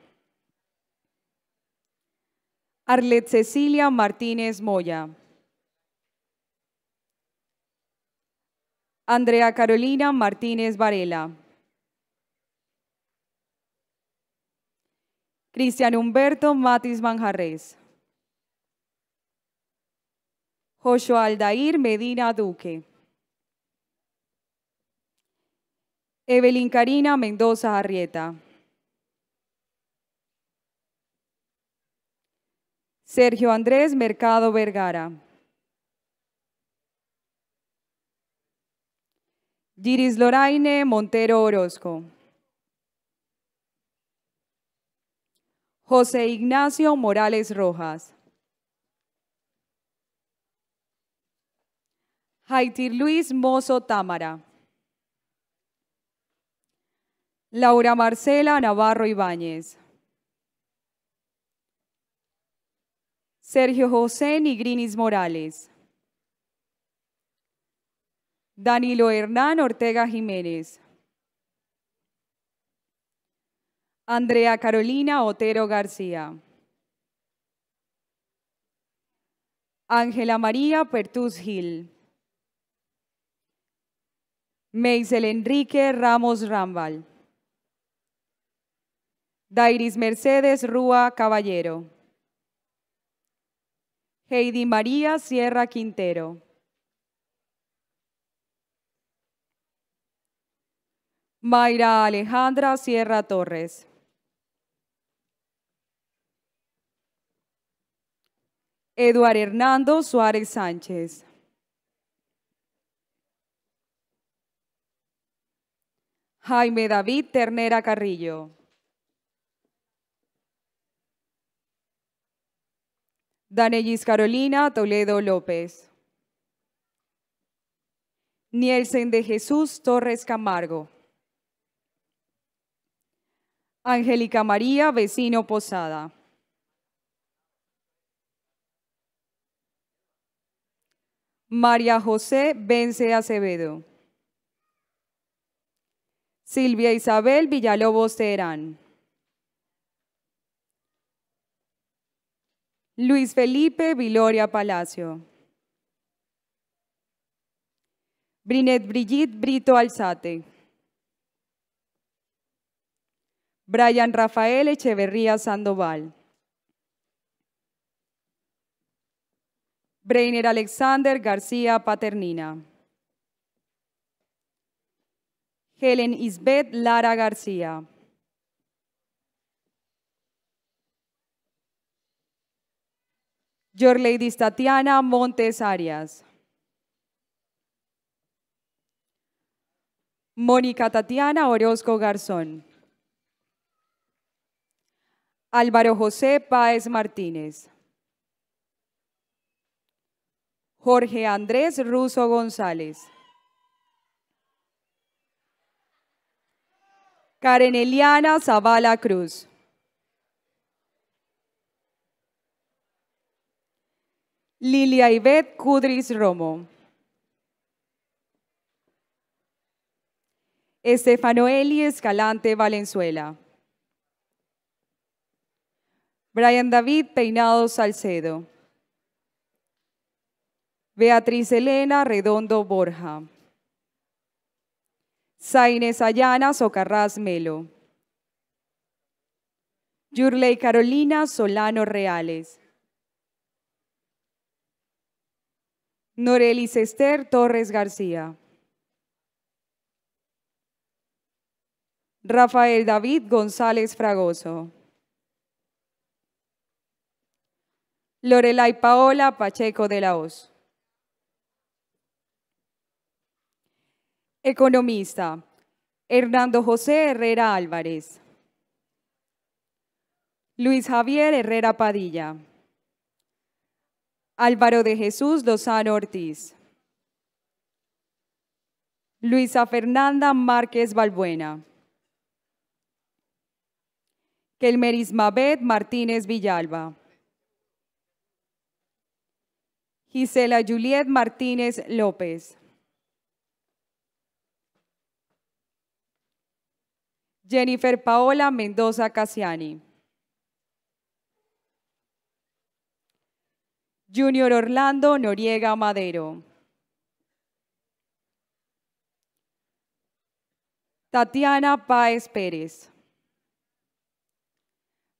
Arlet Cecilia Martínez Moya. Andrea Carolina Martínez Varela. Cristian Humberto Matis Manjarres. Joshua Aldair Medina Duque. Evelyn Karina Mendoza Arrieta. Sergio Andrés Mercado Vergara. Giris Loraine Montero Orozco. José Ignacio Morales Rojas. Jaitir Luis Mozo Támara. Laura Marcela Navarro Ibáñez. Sergio José Nigrinis Morales. Danilo Hernán Ortega Jiménez. Andrea Carolina Otero García. Ángela María Pertuz Gil. Meisel Enrique Ramos Rambal. Dairis Mercedes Rúa Caballero. Heidi María Sierra Quintero. Mayra Alejandra Sierra Torres. Eduard Hernando Suárez Sánchez. Jaime David Ternera Carrillo. Danellis Carolina Toledo López. Nielsen de Jesús Torres Camargo. Angélica María Vecino Posada. María José Vence Acevedo. Silvia Isabel Villalobos Terán. Luis Felipe Viloria Palacio. Brinet Brigitte Brito Alzate. Brian Rafael Echeverría Sandoval. Brainer Alexander García Paternina. Helen Isbeth Lara García. Your Tatiana Montes Arias. Mónica Tatiana Orozco Garzón. Álvaro José Páez Martínez. Jorge Andrés Russo González. Karen Eliana Zavala Cruz. Lilia Ivette Cudris Romo. Estefano Eli Escalante Valenzuela. Brian David Peinado Salcedo. Beatriz Elena Redondo Borja. Zaines Ayana Socarrás Melo. Yurley Carolina Solano Reales. Norelis Esther Torres García. Rafael David González Fragoso. Lorelai Paola Pacheco de la Oz. Economista, Hernando José Herrera Álvarez. Luis Javier Herrera Padilla. Álvaro de Jesús Lozano Ortiz. Luisa Fernanda Márquez Balbuena. Kelmeris Mabet Martínez Villalba. Gisela Juliet Martínez López. Jennifer Paola Mendoza Casiani. Junior Orlando Noriega Madero. Tatiana Páez Pérez.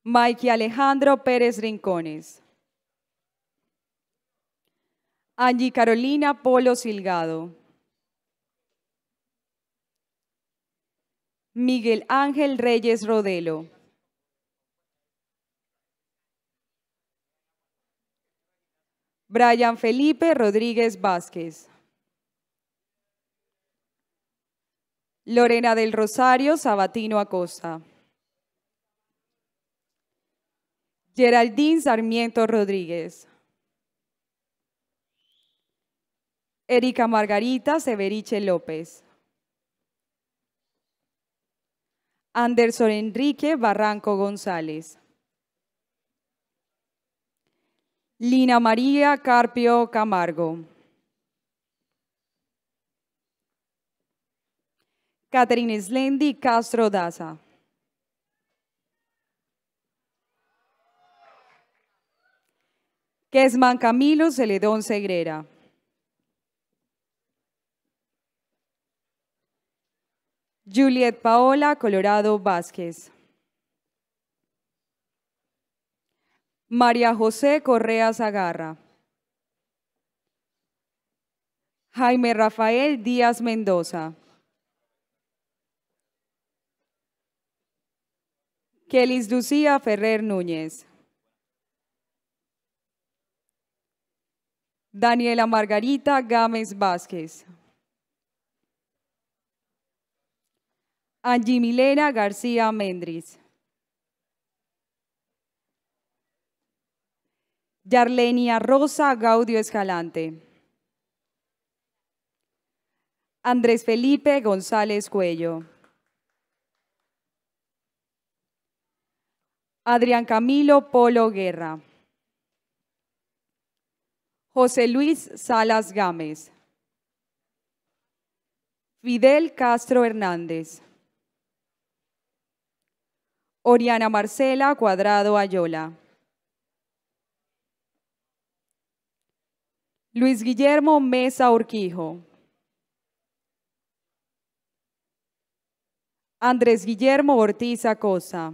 Mikey Alejandro Pérez Rincones. Angie Carolina Polo Silgado. Miguel Ángel Reyes Rodelo. Brian Felipe Rodríguez Vázquez. Lorena del Rosario Sabatino Acosta. Geraldine Sarmiento Rodríguez. Erika Margarita Severiche López. Anderson Enrique Barranco González. Lina María Carpio Camargo. Catherine Slendi Castro Daza. Kesman Camilo Celedón Segrera. Juliet Paola Colorado Vázquez. María José Correa Zagarra. Jaime Rafael Díaz Mendoza. Kelis Lucía Ferrer Núñez. Daniela Margarita Gámez Vázquez. Milena García Mendriz. Yarlenia Rosa Gaudio Escalante. Andrés Felipe González Cuello. Adrián Camilo Polo Guerra. José Luis Salas Gámez. Fidel Castro Hernández. Oriana Marcela Cuadrado Ayola. Luis Guillermo Mesa Urquijo. Andrés Guillermo Ortiz Acosa.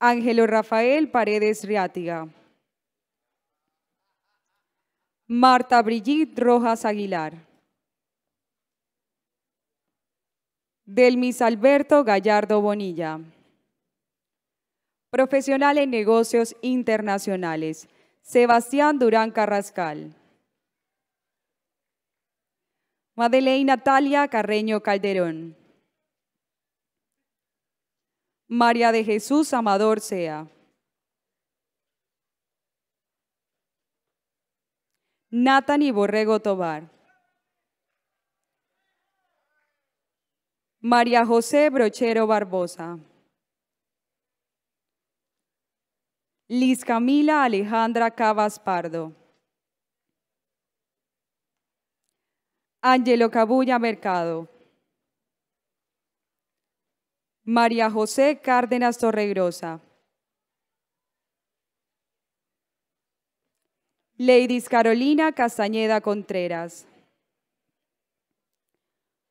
Ángelo Rafael Paredes Riátiga. Marta Brigitte Rojas Aguilar. Delmis Alberto Gallardo Bonilla. Profesional en negocios internacionales, Sebastián Durán Carrascal. Madeleine Natalia Carreño Calderón. María de Jesús Amador Sea. Nathan y Borrego Tobar. María José Brochero Barbosa. Liz Camila Alejandra Cabas Pardo. Angelo Cabulla Mercado. María José Cárdenas Torregrosa. Ladies Carolina Castañeda Contreras.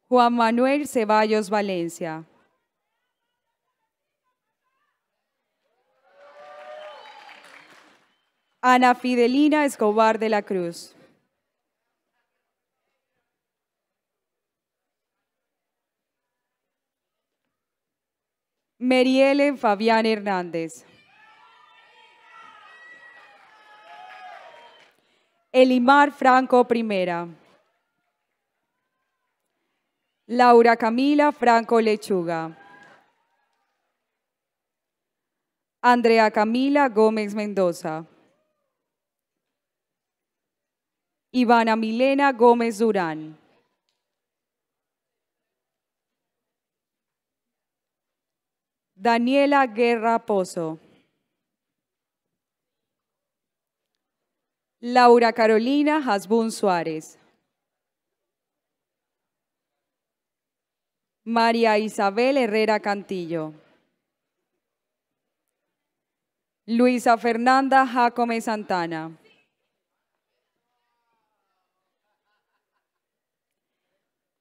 Juan Manuel Ceballos Valencia. Ana Fidelina Escobar de la Cruz. Meriele Fabián Hernández. Elimar Franco Primera. Laura Camila Franco Lechuga. Andrea Camila Gómez Mendoza. Ivana Milena Gómez Durán. Daniela Guerra Pozo. Laura Carolina Hasbun Suárez. María Isabel Herrera Cantillo. Luisa Fernanda Jacome Santana.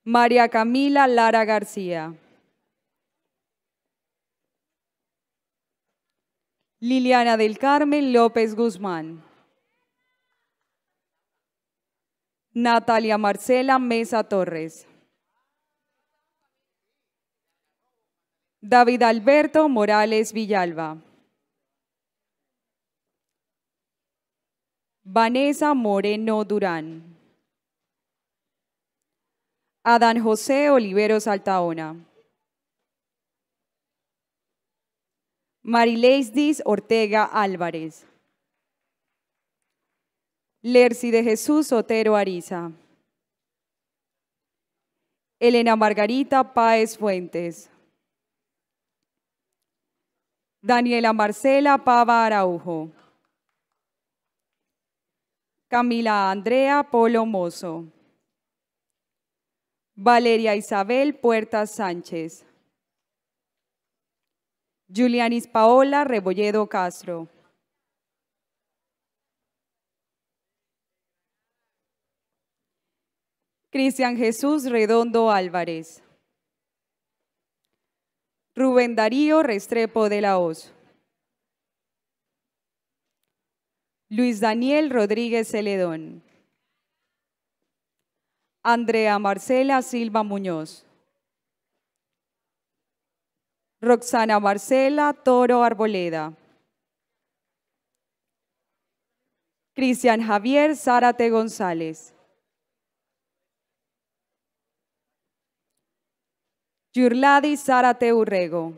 María Camila Lara García. Liliana del Carmen López Guzmán. Natalia Marcela Mesa Torres. David Alberto Morales Villalba. Vanessa Moreno Durán. Adán José Oliveros Altaona. Marileisdis Ortega Álvarez. Lercy de Jesús Otero Ariza. Elena Margarita Páez Fuentes. Daniela Marcela Pava Araujo. Camila Andrea Polo Mozo. Valeria Isabel Puertas Sánchez. Julianis Paola Rebolledo Castro. Cristian Jesús Redondo Álvarez. Rubén Darío Restrepo de la Hoz. Luis Daniel Rodríguez Celedón. Andrea Marcela Silva Muñoz. Roxana Marcela Toro Arboleda. Cristian Javier Zárate González. Yurladi Zárate Urrego.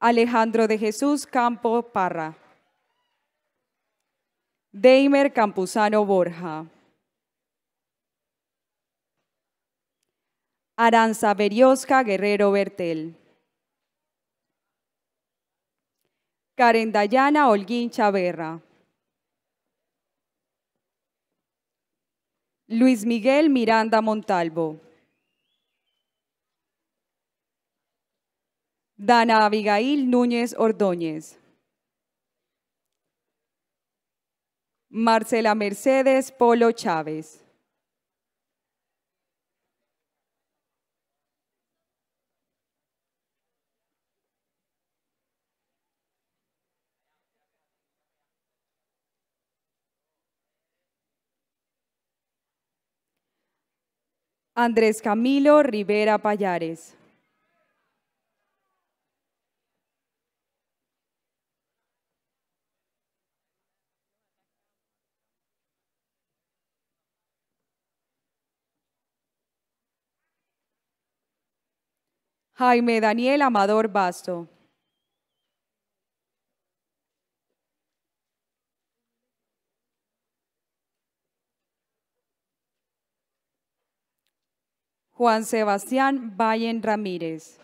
Alejandro de Jesús Campo Parra. Deimer Campuzano Borja. Aranza Beriosca Guerrero Bertel. Karen Dayana Holguín Chaverra. Luis Miguel Miranda Montalvo. Dana Abigail Núñez Ordóñez. Marcela Mercedes Polo Chávez. Andrés Camilo Rivera Payares. Jaime Daniel Amador Basto. Juan Sebastián Vallen Ramírez.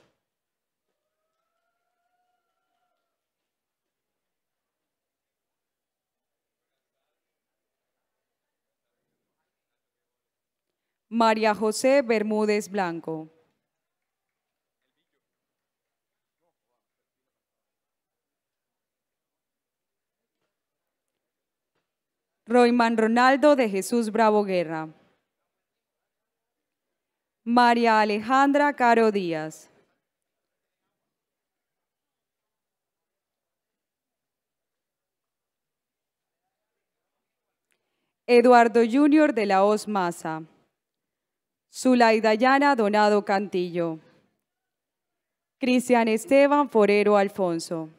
María José Bermúdez Blanco. Royman Ronaldo de Jesús Bravo Guerra. María Alejandra Caro Díaz. Eduardo Junior de la Hoz Maza. Dayana Donado Cantillo. Cristian Esteban Forero Alfonso.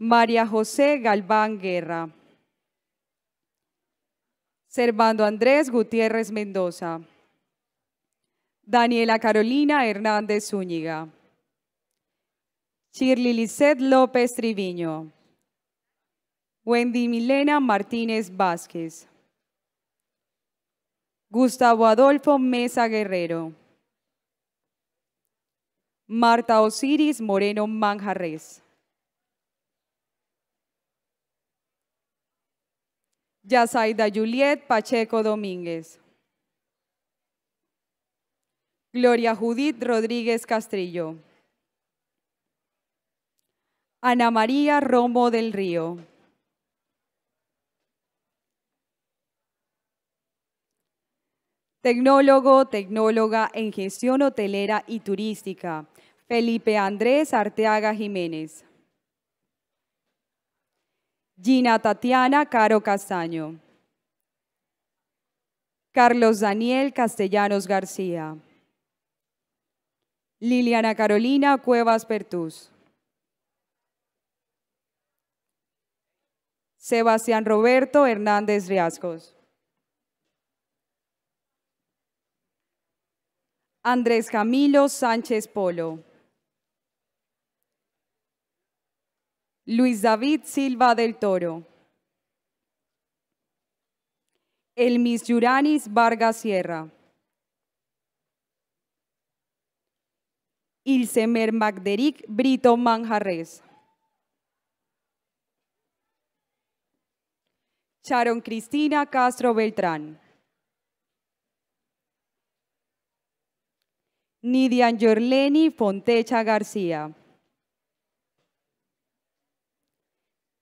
María José Galván Guerra. Servando Andrés Gutiérrez Mendoza. Daniela Carolina Hernández Zúñiga. Shirley Lisset López Triviño. Wendy Milena Martínez Vázquez. Gustavo Adolfo Mesa Guerrero. Marta Osiris Moreno Manjarres. Yasaida Juliet Pacheco Domínguez. Gloria Judith Rodríguez Castrillo. Ana María Romo del Río. Tecnólogo, tecnóloga en gestión hotelera y turística. Felipe Andrés Arteaga Jiménez. Gina Tatiana Caro Castaño. Carlos Daniel Castellanos García. Liliana Carolina Cuevas Pertuz, Sebastián Roberto Hernández Riascos. Andrés Camilo Sánchez Polo. Luis David Silva del Toro. Elmis Yuranis Vargas Sierra. Ilsemer Magderic Brito Manjarres. Sharon Cristina Castro Beltrán. Nidian Yorleni Fontecha García.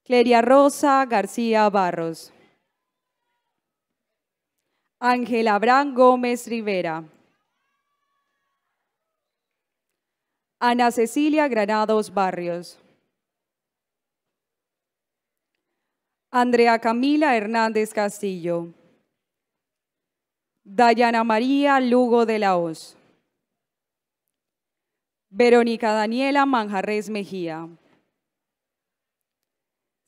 Cleria Rosa García Barros. Ángela Abraham Gómez Rivera. Ana Cecilia Granados Barrios. Andrea Camila Hernández Castillo. Dayana María Lugo de la Hoz. Verónica Daniela Manjarres Mejía.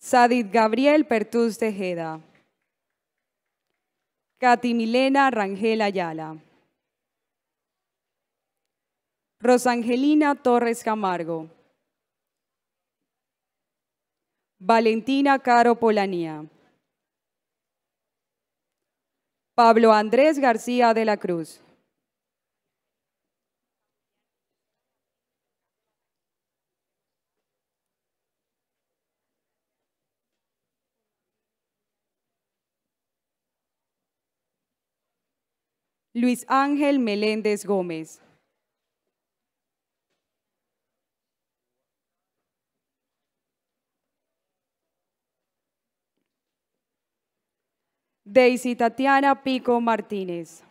Sadit Gabriel Pertus Tejeda. Katy Milena Rangel Ayala. Rosangelina Torres Camargo. Valentina Caro Polanía. Pablo Andrés García de la Cruz. Luis Ángel Meléndez Gómez. Daisy Tatiana Pico Martínez.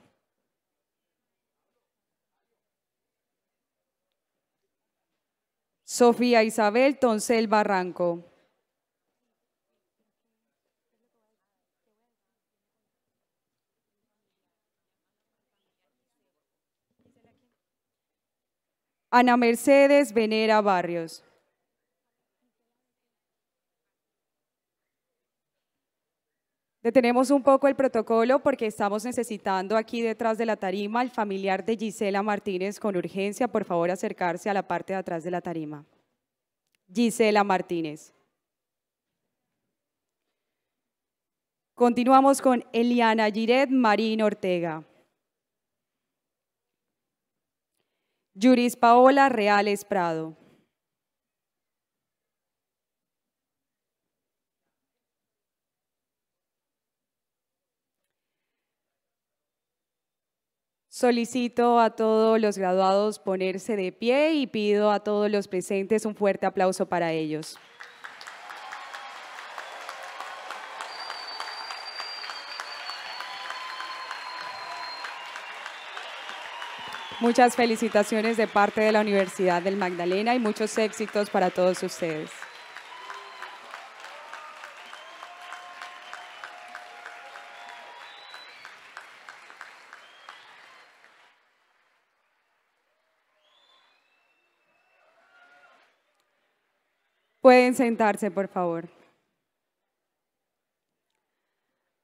Sofía Isabel Toncel Barranco. Ana Mercedes Venera Barrios. Detenemos un poco el protocolo porque estamos necesitando aquí detrás de la tarima al familiar de Gisela Martínez con urgencia. Por favor, acercarse a la parte de atrás de la tarima. Gisela Martínez. Continuamos con Eliana Giret Marín Ortega. Yuris Paola Reales Prado. Solicito a todos los graduados ponerse de pie y pido a todos los presentes un fuerte aplauso para ellos. Muchas felicitaciones de parte de la Universidad del Magdalena y muchos éxitos para todos ustedes. Pueden sentarse, por favor.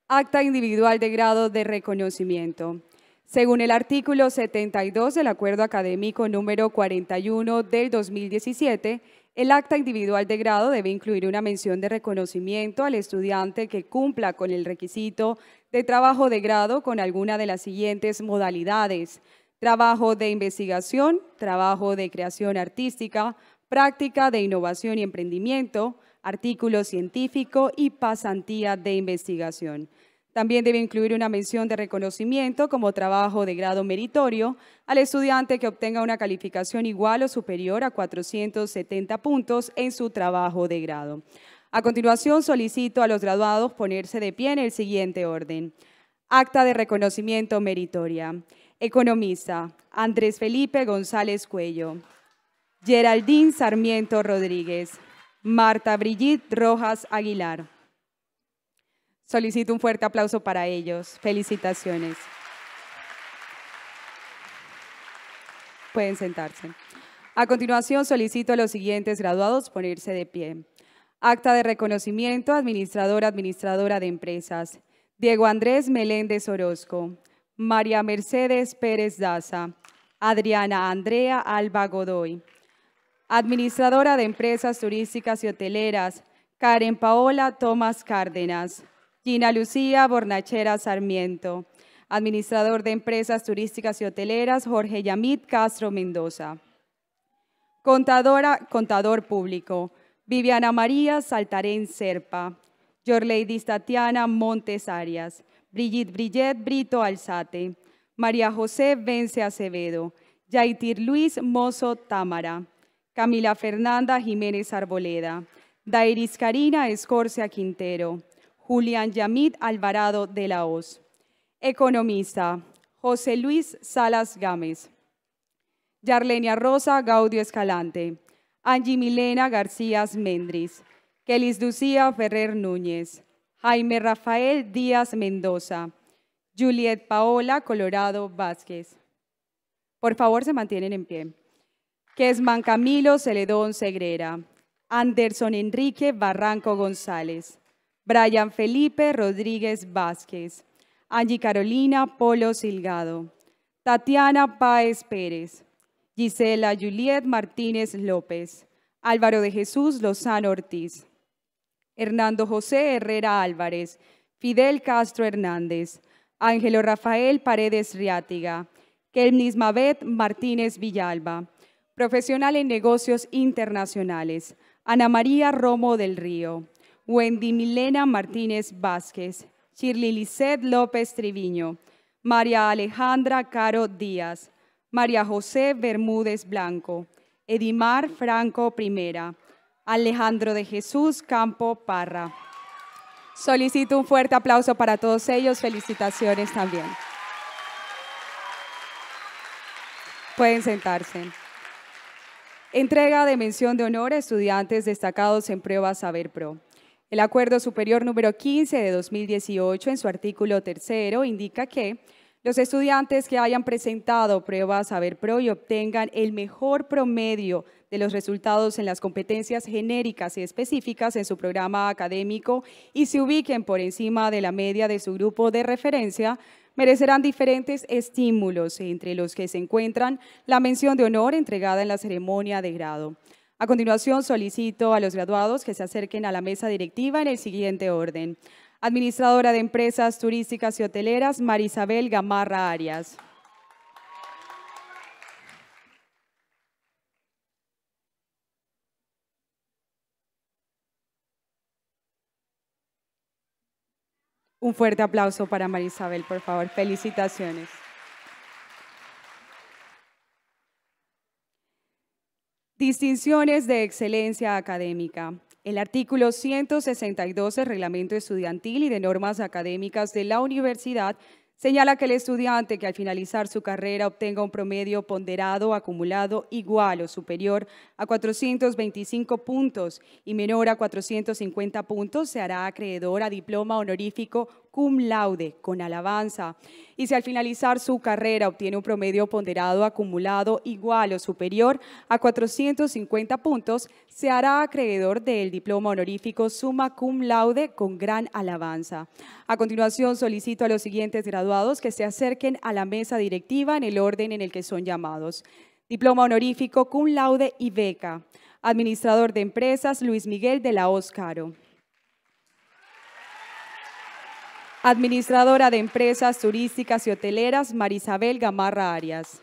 Acta individual de grado de reconocimiento. Según el artículo 72 del Acuerdo Académico número 41 del 2017, el acta individual de grado debe incluir una mención de reconocimiento al estudiante que cumpla con el requisito de trabajo de grado con alguna de las siguientes modalidades. Trabajo de investigación, trabajo de creación artística, práctica de innovación y emprendimiento, artículo científico y pasantía de investigación. También debe incluir una mención de reconocimiento como trabajo de grado meritorio al estudiante que obtenga una calificación igual o superior a 470 puntos en su trabajo de grado. A continuación, solicito a los graduados ponerse de pie en el siguiente orden. Acta de reconocimiento meritoria. Economista, Andrés Felipe González Cuello. Geraldín Sarmiento Rodríguez. Marta Brigitte Rojas Aguilar. Solicito un fuerte aplauso para ellos. Felicitaciones. Pueden sentarse. A continuación, solicito a los siguientes graduados ponerse de pie. Acta de reconocimiento, administrador, administradora de empresas. Diego Andrés Meléndez Orozco. María Mercedes Pérez Daza. Adriana Andrea Alba Godoy. Administradora de Empresas Turísticas y Hoteleras. Karen Paola Tomás Cárdenas. Gina Lucía Bornachera Sarmiento. Administrador de Empresas Turísticas y Hoteleras, Jorge Yamit Castro Mendoza. Contadora, contador público, Viviana María Saltarén Serpa. Yorleidis Tatiana Montes Arias. Brigitte Brillet Brito Alzate. María José Vence Acevedo. Yaitir Luis Mozo Támara. Camila Fernanda Jiménez Arboleda. Dairis Karina Escorcia Quintero. Julián Yamid Alvarado de la Hoz. Economista, José Luis Salas Gámez. Yarlenia Rosa Gaudio Escalante. Angie Milena García Mendris. Kelis Lucía Ferrer Núñez. Jaime Rafael Díaz Mendoza. Juliet Paola Colorado Vázquez. Por favor, se mantienen en pie. Kesman Camilo Celedón Segrera. Anderson Enrique Barranco González. Brian Felipe Rodríguez Vázquez, Angie Carolina Polo Silgado, Tatiana Páez Pérez, Gisela Juliet Martínez López, Álvaro de Jesús Lozano Ortiz, Hernando José Herrera Álvarez, Fidel Castro Hernández, Ángelo Rafael Paredes Riátiga, Kelmnis Mabet Martínez Villalba, profesional en negocios internacionales, Ana María Romo del Río, Wendy Milena Martínez Vázquez, Shirley Lisset López Triviño, María Alejandra Caro Díaz, María José Bermúdez Blanco, Edimar Franco Primera, Alejandro de Jesús Campo Parra. Solicito un fuerte aplauso para todos ellos. Felicitaciones también. Pueden sentarse. Entrega de mención de honor a estudiantes destacados en pruebas Saber Pro. El Acuerdo Superior número 15 de 2018, en su artículo tercero, indica que los estudiantes que hayan presentado pruebas Saber Pro y obtengan el mejor promedio de los resultados en las competencias genéricas y específicas en su programa académico y se ubiquen por encima de la media de su grupo de referencia, merecerán diferentes estímulos, entre los que se encuentran la mención de honor entregada en la ceremonia de grado. A continuación, solicito a los graduados que se acerquen a la mesa directiva en el siguiente orden. Administradora de Empresas Turísticas y Hoteleras, Marisabel Gamarra Arias. Un fuerte aplauso para Marisabel, por favor. Felicitaciones. Distinciones de excelencia académica. El artículo 162 del Reglamento Estudiantil y de Normas Académicas de la Universidad señala que el estudiante que al finalizar su carrera obtenga un promedio ponderado acumulado igual o superior a 425 puntos y menor a 450 puntos se hará acreedor a diploma honorífico cum laude, con alabanza. Y si al finalizar su carrera obtiene un promedio ponderado acumulado igual o superior a 450 puntos, se hará acreedor del diploma honorífico summa cum laude con gran alabanza. A continuación solicito a los siguientes graduados que se acerquen a la mesa directiva en el orden en el que son llamados. Diploma honorífico cum laude y beca. Administrador de Empresas Luis Miguel de la Oscaro. Administradora de Empresas Turísticas y Hoteleras, Marisabel Gamarra Arias.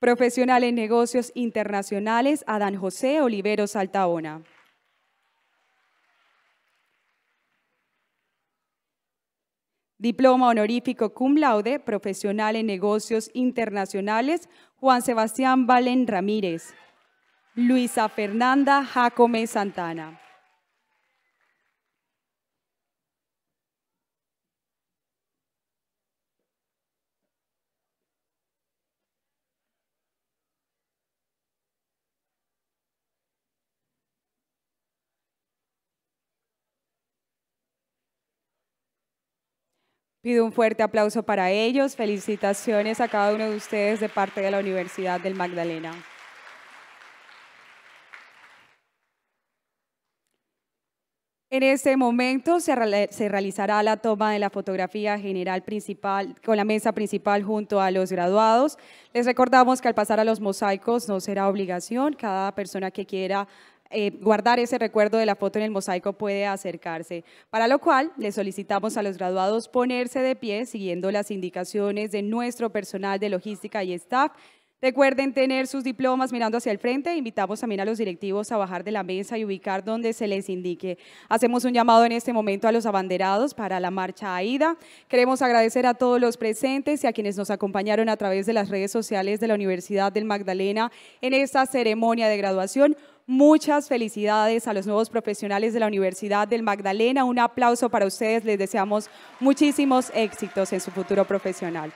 Profesional en Negocios Internacionales, Adán José Olivero Saltaona. Diploma honorífico cum laude, profesional en negocios internacionales, Juan Sebastián Valen Ramírez. Luisa Fernanda Jacome Santana. Pido un fuerte aplauso para ellos. Felicitaciones a cada uno de ustedes de parte de la Universidad del Magdalena. En este momento se, realizará la toma de la fotografía general principal con la mesa principal junto a los graduados. Les recordamos que al pasar a los mosaicos no será obligación, cada persona que quiera eh, guardar ese recuerdo de la foto en el mosaico puede acercarse, para lo cual le solicitamos a los graduados ponerse de pie siguiendo las indicaciones de nuestro personal de logística y staff. Recuerden tener sus diplomas mirando hacia el frente. Invitamos también a los directivos a bajar de la mesa y ubicar donde se les indique. Hacemos un llamado en este momento a los abanderados para la marcha ida Queremos agradecer a todos los presentes y a quienes nos acompañaron a través de las redes sociales de la Universidad del Magdalena en esta ceremonia de graduación. Muchas felicidades a los nuevos profesionales de la Universidad del Magdalena. Un aplauso para ustedes. Les deseamos muchísimos éxitos en su futuro profesional.